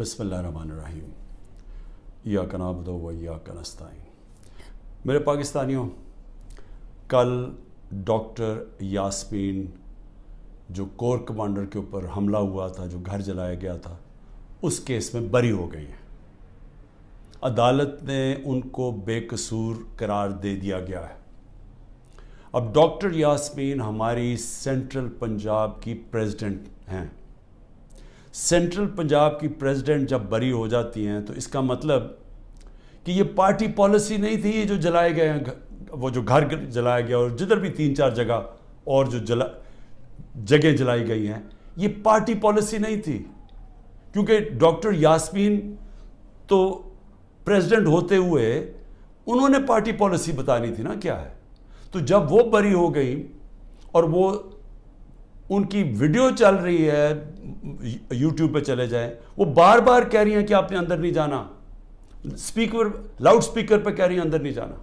बसमीम या कनाबद व या कनस्ताई मेरे पाकिस्तानियों कल डॉक्टर यास्मीन जो कोर कमांडर के ऊपर हमला हुआ था जो घर जलाया गया था उस केस में बरी हो गई हैं अदालत ने उनको बेकसूर करार दे दिया गया है अब डॉक्टर यास्मीन हमारी सेंट्रल पंजाब की प्रेसिडेंट हैं सेंट्रल पंजाब की प्रेसिडेंट जब बरी हो जाती हैं तो इसका मतलब कि ये पार्टी पॉलिसी नहीं थी ये जो जलाए गए हैं वो जो घर जलाया गया और जिधर भी तीन चार जगह और जो जला जगह जलाई गई हैं ये पार्टी पॉलिसी नहीं थी क्योंकि डॉक्टर यास्मीन तो प्रेसिडेंट होते हुए उन्होंने पार्टी पॉलिसी बतानी थी ना क्या है तो जब वो बरी हो गई और वो उनकी वीडियो चल रही है यूट्यूब पे चले जाएं वो बार बार कह रही हैं कि आपने अंदर नहीं जाना स्पीकर लाउड स्पीकर पर कह रही हैं अंदर नहीं जाना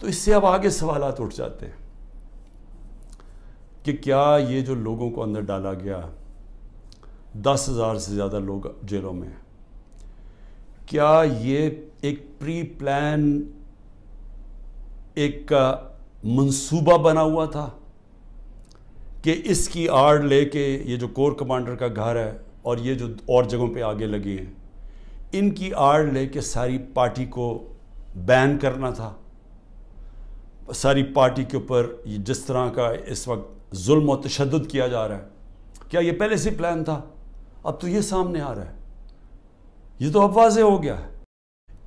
तो इससे अब आगे सवाल उठ जाते हैं कि क्या ये जो लोगों को अंदर डाला गया दस हज़ार से ज़्यादा लोग जेलों में क्या ये एक प्री प्लान एक मंसूबा बना हुआ था कि इसकी आड़ लेके ये जो कोर कमांडर का घर है और ये जो और जगहों पे आगे लगी हैं इनकी आड़ लेके सारी पार्टी को बैन करना था सारी पार्टी के ऊपर जिस तरह का इस वक्त जुल्म और तशद किया जा रहा है क्या ये पहले से प्लान था अब तो ये सामने आ रहा है ये तो अब वाज हो गया है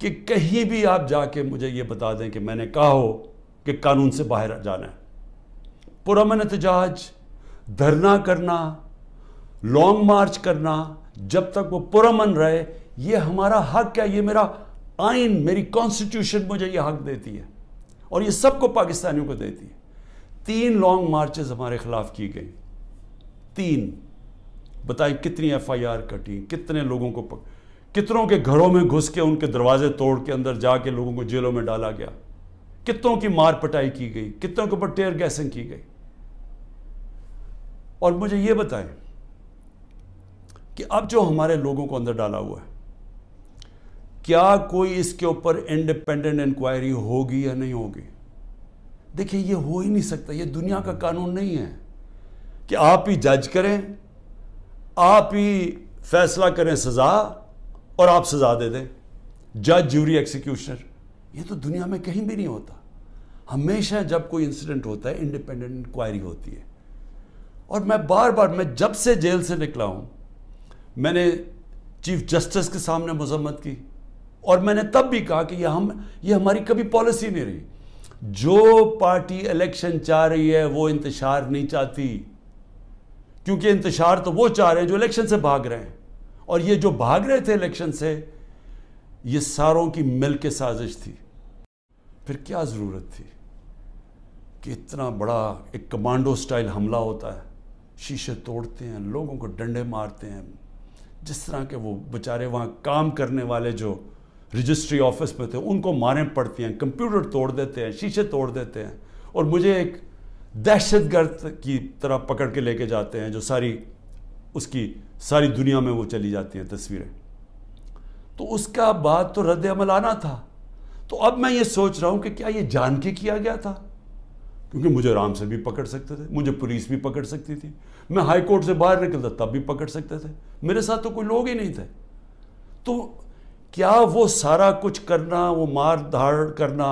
कि कहीं भी आप जाके मुझे ये बता दें कि मैंने कहा हो कि कानून से बाहर जाना है पुरमन एहतजाज धरना करना लॉन्ग मार्च करना जब तक वो पुरमन रहे ये हमारा हक क्या ये मेरा आइन मेरी कॉन्स्टिट्यूशन मुझे ये हक देती है और ये सबको पाकिस्तानियों को देती है तीन लॉन्ग मार्चेस हमारे खिलाफ की गई तीन बताएं कितनी एफआईआर कटी कितने लोगों को पक... कितनों के घरों में घुस के उनके दरवाजे तोड़ के अंदर जाके लोगों को जेलों में डाला गया कितनों की मार पटाई की गई कितनों के ऊपर टेयर गैसिंग की गई और मुझे ये बताएं कि अब जो हमारे लोगों को अंदर डाला हुआ है क्या कोई इसके ऊपर इंडिपेंडेंट इंक्वायरी होगी या नहीं होगी देखिए ये हो ही नहीं सकता ये दुनिया का कानून नहीं है कि आप ही जज करें आप ही फैसला करें सज़ा और आप सज़ा दे दें जज ज्यूरी एक्सिक्यूशनर ये तो दुनिया में कहीं भी नहीं होता हमेशा जब कोई इंसिडेंट होता है इंडिपेंडेंट इंक्वायरी होती है और मैं बार बार मैं जब से जेल से निकला हूँ मैंने चीफ जस्टिस के सामने मजम्मत की और मैंने तब भी कहा कि यह हम ये हमारी कभी पॉलिसी नहीं रही जो पार्टी इलेक्शन चाह रही है वो इंतशार नहीं चाहती क्योंकि इंतशार तो वो चाह रहे हैं जो इलेक्शन से भाग रहे हैं और ये जो भाग रहे थे इलेक्शन से ये सारों की मिल के साजिश थी फिर क्या ज़रूरत थी कि इतना बड़ा एक कमांडो स्टाइल हमला होता है शीशे तोड़ते हैं लोगों को डंडे मारते हैं जिस तरह के वो बेचारे वहाँ काम करने वाले जो रजिस्ट्री ऑफिस में थे उनको मारें पड़ती हैं कंप्यूटर तोड़ देते हैं शीशे तोड़ देते हैं और मुझे एक दहशतगर्द की तरह पकड़ के लेके जाते हैं जो सारी उसकी सारी दुनिया में वो चली जाती हैं तस्वीरें तो उसका बात तो रद्द अमल आना था तो अब मैं ये सोच रहा हूँ कि क्या ये जान के किया गया था क्योंकि मुझे आराम से भी पकड़ सकते थे मुझे पुलिस भी पकड़ सकती थी मैं हाई कोर्ट से बाहर निकलता तब भी पकड़ सकते थे मेरे साथ तो कोई लोग ही नहीं थे तो क्या वो सारा कुछ करना वो मार धाड़ करना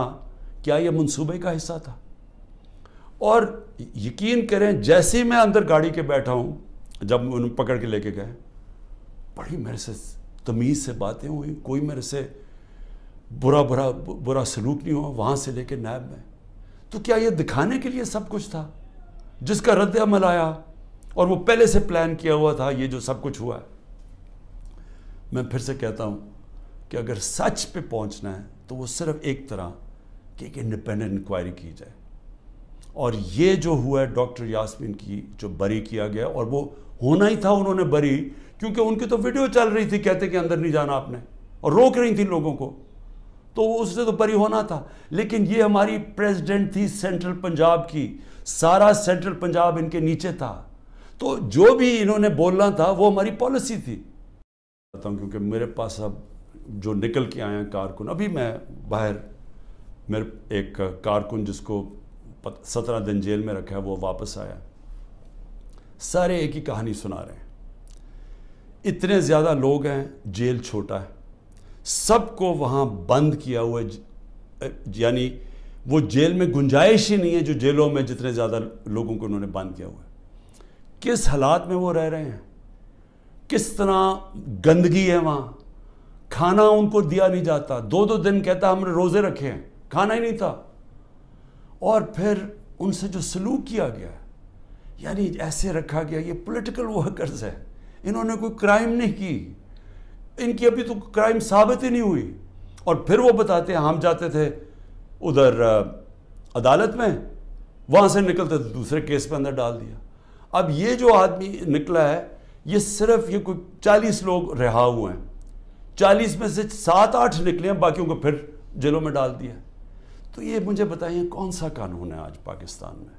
क्या ये मंसूबे का हिस्सा था और यकीन करें जैसे ही मैं अंदर गाड़ी के बैठा हूँ जब उन्हें पकड़ के लेके गए बड़ी मेरे से तमीज़ से बातें हुई कोई मेरे से बुरा बुरा बुरा सलूक नहीं हुआ वहाँ से लेके नायब में तो क्या ये दिखाने के लिए सब कुछ था जिसका रद्द अमल आया और वो पहले से प्लान किया हुआ था ये जो सब कुछ हुआ है मैं फिर से कहता हूं कि अगर सच पे पहुंचना है तो वो सिर्फ एक तरह कि एक इंडिपेंडेंट इंक्वायरी की जाए और ये जो हुआ है डॉक्टर यास्मीन की जो बरी किया गया और वो होना ही था उन्होंने बरी क्योंकि उनकी तो वीडियो चल रही थी कहते कि अंदर नहीं जाना आपने और रोक रही थी लोगों को तो उससे तो परी होना था लेकिन ये हमारी प्रेसिडेंट थी सेंट्रल पंजाब की सारा सेंट्रल पंजाब इनके नीचे था तो जो भी इन्होंने बोलना था वो हमारी पॉलिसी थी बताता हूँ क्योंकि मेरे पास अब जो निकल के आए हैं कारकुन अभी मैं बाहर मेरे एक कारकुन जिसको सत्रह दिन जेल में रखा है वो वापस आया सारे एक ही कहानी सुना रहे हैं इतने ज़्यादा लोग हैं जेल छोटा है सबको वहाँ बंद किया हुआ यानी वो जेल में गुंजाइश ही नहीं है जो जेलों में जितने ज़्यादा लोगों को उन्होंने बंद किया हुआ है किस हालात में वो रह रहे हैं किस तरह गंदगी है वहाँ खाना उनको दिया नहीं जाता दो दो दिन कहता हमने रोज़े रखे हैं खाना ही नहीं था और फिर उनसे जो सलूक किया गया यानी ऐसे रखा गया ये पॉलिटिकल वर्कर्स है इन्होंने कोई क्राइम नहीं की इनकी अभी तो क्राइम साबित ही नहीं हुई और फिर वो बताते हैं हम जाते थे उधर अदालत में वहाँ से निकलते थे दूसरे केस पे अंदर डाल दिया अब ये जो आदमी निकला है ये सिर्फ ये कोई चालीस लोग रिहा हुए हैं चालीस में से सात आठ निकले हैं बाकियों को फिर जेलों में डाल दिया तो ये मुझे बताइए कौन सा कानून है आज पाकिस्तान में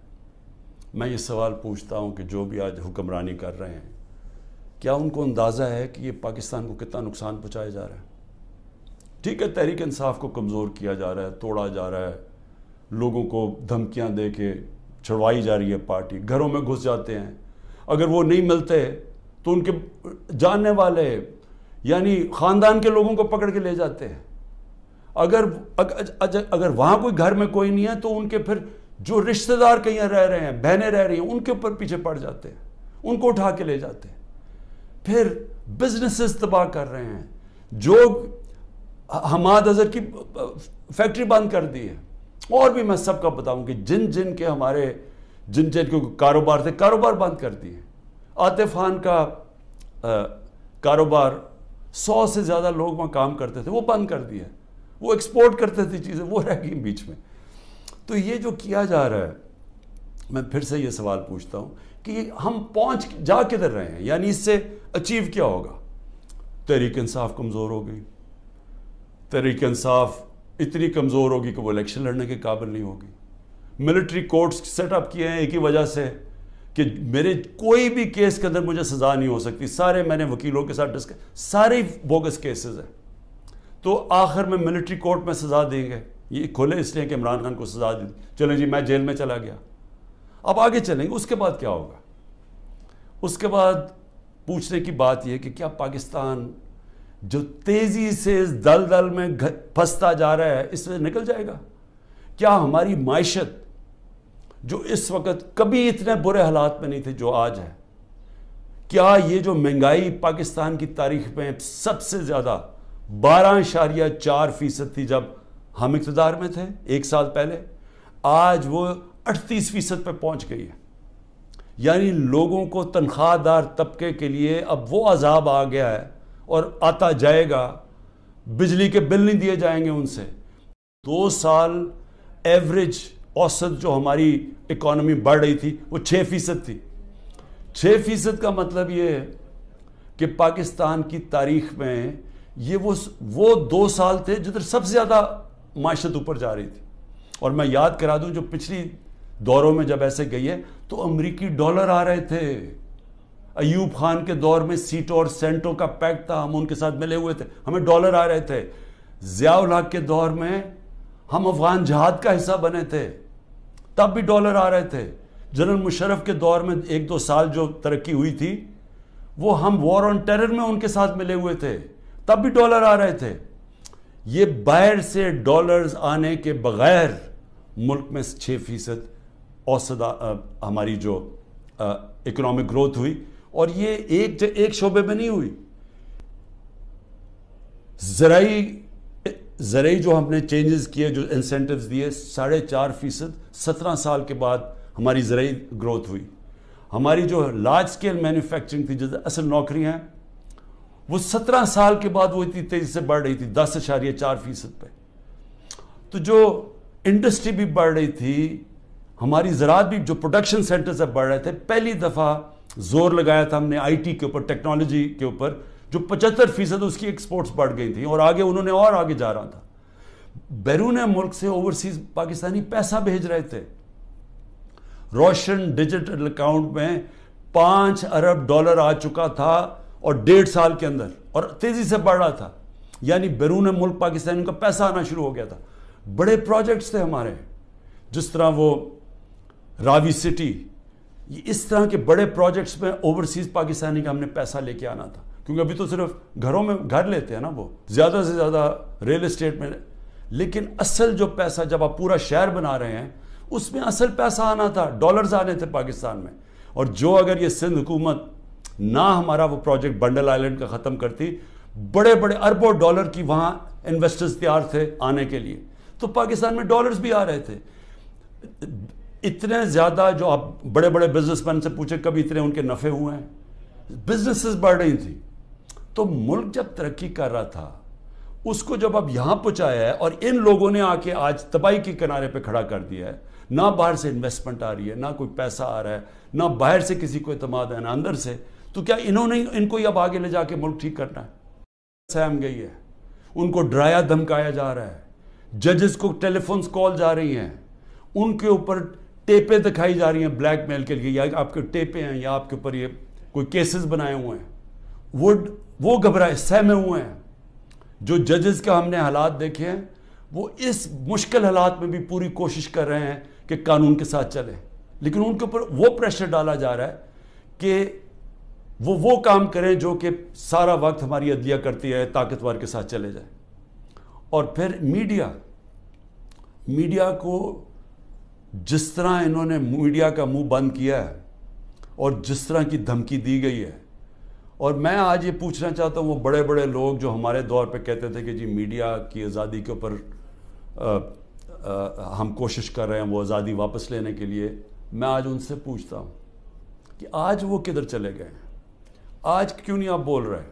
मैं ये सवाल पूछता हूँ कि जो भी आज हुक्मरानी कर रहे हैं क्या उनको अंदाज़ा है कि ये पाकिस्तान को कितना नुकसान पहुँचाया जा रहा है ठीक है तहरीक इंसाफ को कमज़ोर किया जा रहा है तोड़ा जा रहा है लोगों को धमकियाँ दे के छुड़वाई जा रही है पार्टी घरों में घुस जाते हैं अगर वो नहीं मिलते तो उनके जानने वाले यानी ख़ानदान के लोगों को पकड़ के ले जाते हैं अगर अग, अगर, अगर वहाँ कोई घर में कोई नहीं है तो उनके फिर जो रिश्तेदार कहीं रह रहे हैं बहनें रह रही हैं उनके ऊपर पीछे पड़ जाते हैं उनको उठा के ले जाते हैं फिर बिजनेसेस तबाह कर रहे हैं जो हमाद अजहर की फैक्ट्री बंद कर दी है और भी मैं सबका बताऊं कि जिन जिन के हमारे जिन जिन के कारोबार थे कारोबार बंद कर दिए आतिफ खान का कारोबार सौ से ज़्यादा लोग वहाँ काम करते थे वो बंद कर दिया वो एक्सपोर्ट करते थे चीज़ें वो रह गई बीच में तो ये जो किया जा रहा है मैं फिर से ये सवाल पूछता हूँ कि हम पहुँच जा किधर रहे हैं यानी इससे अचीव क्या होगा तहरीक इंसाफ कमज़ोर हो गई तहरीक इंसाफ इतनी कमज़ोर होगी कि वो इलेक्शन लड़ने के काबिल नहीं होगी मिलिट्री कोर्ट्स सेटअप किए हैं एक ही वजह से कि मेरे कोई भी केस के अंदर मुझे सज़ा नहीं हो सकती सारे मैंने वकीलों के साथ डिस्क सारे बोगस केसेस हैं तो आखिर में मिलिट्री कोर्ट में सज़ा देंगे ये खोले इसलिए कि इमरान खान को सज़ा दी चले जी मैं जेल में चला गया अब आगे चलेंगे उसके बाद क्या होगा उसके बाद पूछने की बात यह कि क्या पाकिस्तान जो तेज़ी से इस दल दल में फंसता जा रहा है इससे निकल जाएगा क्या हमारी मायशत जो इस वक्त कभी इतने बुरे हालात में नहीं थे जो आज है क्या ये जो महंगाई पाकिस्तान की तारीख में सबसे ज़्यादा बारह इशारिया चार फीसद थी जब हम इकतदार में थे एक साल पहले आज वो अड़तीस फीसद पर पहुँच गई है यानी लोगों को तनख्वाहदार दार तबके के लिए अब वो अजाब आ गया है और आता जाएगा बिजली के बिल नहीं दिए जाएंगे उनसे दो साल एवरेज औसत जो हमारी इकोनॉमी बढ़ रही थी वो छः फीसद थी छः फीसद का मतलब ये है कि पाकिस्तान की तारीख में ये वो वो दो साल थे जिधर सबसे ज़्यादा माशत ऊपर जा रही थी और मैं याद करा दूं जो पिछली दौरों में जब ऐसे गई है तो अमरीकी डॉलर आ रहे थे अयूब खान के दौर में सीटों और सेंटों का पैक था हम उनके साथ मिले हुए थे हमें डॉलर आ रहे थे जियाउलाक के दौर में हम अफगान जहाद का हिस्सा बने थे तब भी डॉलर आ रहे थे जनरल मुशरफ के दौर में एक दो साल जो तरक्की हुई थी वो हम वॉर ऑन टेरर में उनके साथ मिले हुए थे तब भी डॉलर आ रहे थे ये बाहर से डॉलर्स आने के बगैर मुल्क में छः फीसद औसत हमारी जो इकोनॉमिक ग्रोथ हुई और ये एक एक शोबे में नहीं हुई ज़राई जराई जो हमने चेंजेस किए जो इंसेंटिव्स दिए साढ़े चार फीसद सत्रह साल के बाद हमारी जराई ग्रोथ हुई हमारी जो लार्ज स्केल मैन्युफैक्चरिंग थी जैसे असल नौकरी हैं वो सत्रह साल के बाद वो इतनी तेज़ी से बढ़ रही थी दस अशारिया चार फीसद पर तो जो इंडस्ट्री भी बढ़ रही थी हमारी ज़रात भी जो प्रोडक्शन सेंटर्स अब बढ़ रहे थे पहली दफ़ा जोर लगाया था हमने आईटी के ऊपर टेक्नोलॉजी के ऊपर जो पचहत्तर फीसद उसकी एक्सपोर्ट्स बढ़ गई थी और आगे उन्होंने और आगे जा रहा था बैरून मुल्क से ओवरसीज पाकिस्तानी पैसा भेज रहे थे रोशन डिजिटल अकाउंट में पाँच अरब डॉलर आ चुका था और डेढ़ साल के अंदर और तेज़ी से बढ़ रहा था यानी बैरून मुल्क पाकिस्तान का पैसा आना शुरू हो गया था बड़े प्रोजेक्ट्स थे हमारे जिस तरह वो रावी सिटी इस तरह के बड़े प्रोजेक्ट्स में ओवरसीज पाकिस्तानी का हमने पैसा लेके आना था क्योंकि अभी तो सिर्फ घरों में घर लेते हैं ना वो ज़्यादा से ज़्यादा रियल इस्टेट में लेकिन असल जो पैसा जब आप पूरा शहर बना रहे हैं उसमें असल पैसा आना था डॉलर्स आने थे पाकिस्तान में और जो अगर ये सिंध हुकूमत ना हमारा वो प्रोजेक्ट बंडल आइलैंड का ख़त्म करती बड़े बड़े अरबों डॉलर की वहाँ इन्वेस्टर्स तैयार थे आने के लिए तो पाकिस्तान में डॉलर्स भी आ रहे थे इतने ज़्यादा जो आप बड़े बड़े बिजनेसमैन से पूछे कभी इतने उनके नफ़े हुए हैं बिजनेसेस बढ़ रही थी तो मुल्क जब तरक्की कर रहा था उसको जब अब यहां पहुंचाया है और इन लोगों ने आके आज तबाही के किनारे पे खड़ा कर दिया है ना बाहर से इन्वेस्टमेंट आ रही है ना कोई पैसा आ रहा है ना बाहर से किसी को इतमाद है ना अंदर से तो क्या इन्होंने इनको ही अब आगे ले जाके मुल्क ठीक करना है सहम गई है उनको डराया धमकाया जा रहा है जजेस को टेलीफोन कॉल जा रही हैं उनके ऊपर टेपें दिखाई जा रही हैं ब्लैक मेल के लिए या आपके टेपें हैं या आपके ऊपर ये कोई केसेस बनाए हुए हैं वो वो घबराए सहमे हुए हैं जो जजेस का हमने हालात देखे हैं वो इस मुश्किल हालात में भी पूरी कोशिश कर रहे हैं कि कानून के साथ चलें लेकिन उनके ऊपर वो प्रेशर डाला जा रहा है कि वो वो काम करें जो कि सारा वक्त हमारी अदलिया करती है ताकतवर के साथ चले जाए और फिर मीडिया मीडिया को जिस तरह इन्होंने मीडिया का मुंह बंद किया है और जिस तरह की धमकी दी गई है और मैं आज ये पूछना चाहता हूँ वो बड़े बड़े लोग जो हमारे दौर पे कहते थे कि जी मीडिया की आज़ादी के ऊपर हम कोशिश कर रहे हैं वो आज़ादी वापस लेने के लिए मैं आज उनसे पूछता हूँ कि आज वो किधर चले गए हैं आज क्यों नहीं आप बोल रहे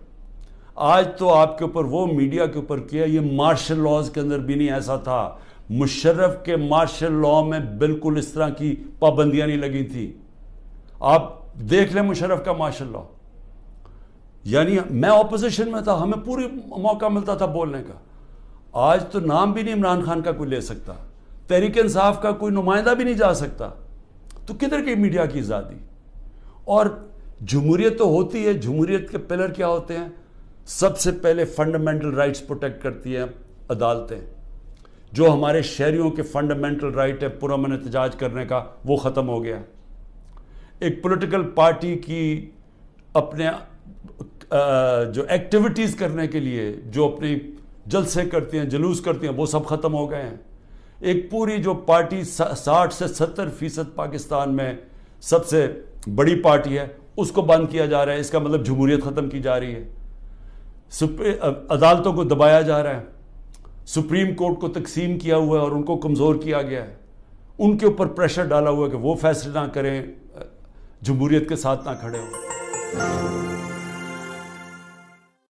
आज तो आपके ऊपर वो मीडिया के ऊपर किया ये मार्शल लॉज के अंदर भी नहीं ऐसा था मुशर्रफ के मार्शल लॉ में बिल्कुल इस तरह की पाबंदियां नहीं लगी थी आप देख लें मुशर्रफ का मार्शल लॉ यानी मैं ऑपोजिशन में था हमें पूरी मौका मिलता था बोलने का आज तो नाम भी नहीं इमरान खान का कोई ले सकता तहरीक इंसाफ का कोई नुमाइंदा भी नहीं जा सकता तो किधर की मीडिया की आज़ादी और जमहूरियत तो होती है जमहूरियत के पिलर क्या होते हैं सबसे पहले फंडामेंटल राइट्स प्रोटेक्ट करती हैं अदालतें जो हमारे शहरीों के फंडामेंटल राइट है पुरमन एहतजाज करने का वो ख़त्म हो गया एक पॉलिटिकल पार्टी की अपने जो एक्टिविटीज़ करने के लिए जो अपनी जलसे करती हैं जुलूस करती हैं वो सब ख़त्म हो गए हैं एक पूरी जो पार्टी साठ से सत्तर फीसद पाकिस्तान में सबसे बड़ी पार्टी है उसको बंद किया जा रहा है इसका मतलब जमहूरियत ख़त्म की जा रही है अदालतों को दबाया जा रहा है सुप्रीम कोर्ट को तकसीम किया हुआ है और उनको कमज़ोर किया गया है उनके ऊपर प्रेशर डाला हुआ है कि वो फैसले ना करें जमहूरीत के साथ ना खड़े हों